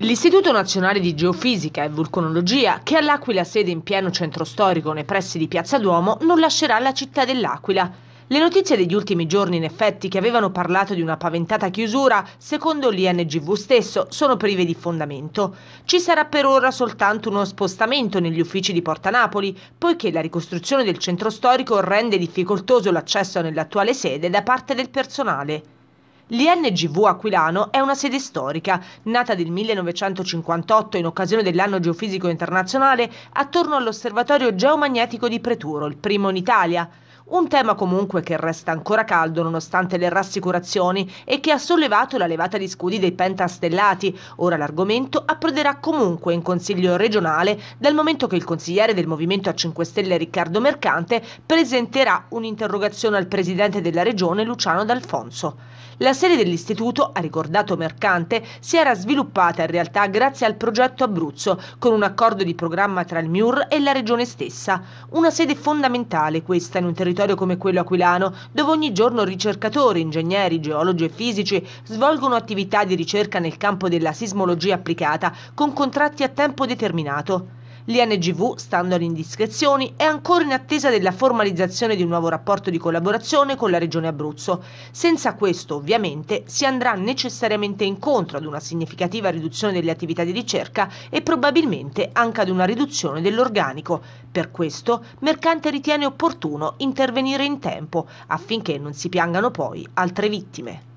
L'Istituto Nazionale di Geofisica e Vulconologia, che ha all'Aquila sede in pieno centro storico nei pressi di Piazza Duomo, non lascerà la città dell'Aquila. Le notizie degli ultimi giorni, in effetti, che avevano parlato di una paventata chiusura, secondo l'INGV stesso, sono prive di fondamento. Ci sarà per ora soltanto uno spostamento negli uffici di Porta Napoli, poiché la ricostruzione del centro storico rende difficoltoso l'accesso nell'attuale sede da parte del personale. L'INGV Aquilano è una sede storica, nata nel 1958 in occasione dell'anno geofisico internazionale attorno all'osservatorio geomagnetico di Preturo, il primo in Italia. Un tema comunque che resta ancora caldo nonostante le rassicurazioni e che ha sollevato la levata di scudi dei pentastellati. Ora l'argomento approderà comunque in Consiglio regionale dal momento che il consigliere del Movimento a 5 Stelle Riccardo Mercante presenterà un'interrogazione al presidente della regione Luciano D'Alfonso. La sede dell'istituto, ha ricordato Mercante, si era sviluppata in realtà grazie al progetto Abruzzo, con un accordo di programma tra il MIUR e la regione stessa. Una sede fondamentale questa in un territorio territorio come quello aquilano, dove ogni giorno ricercatori, ingegneri, geologi e fisici svolgono attività di ricerca nel campo della sismologia applicata con contratti a tempo determinato. L'INGV, stando alle indiscrezioni, è ancora in attesa della formalizzazione di un nuovo rapporto di collaborazione con la Regione Abruzzo. Senza questo, ovviamente, si andrà necessariamente incontro ad una significativa riduzione delle attività di ricerca e probabilmente anche ad una riduzione dell'organico. Per questo, Mercante ritiene opportuno intervenire in tempo affinché non si piangano poi altre vittime.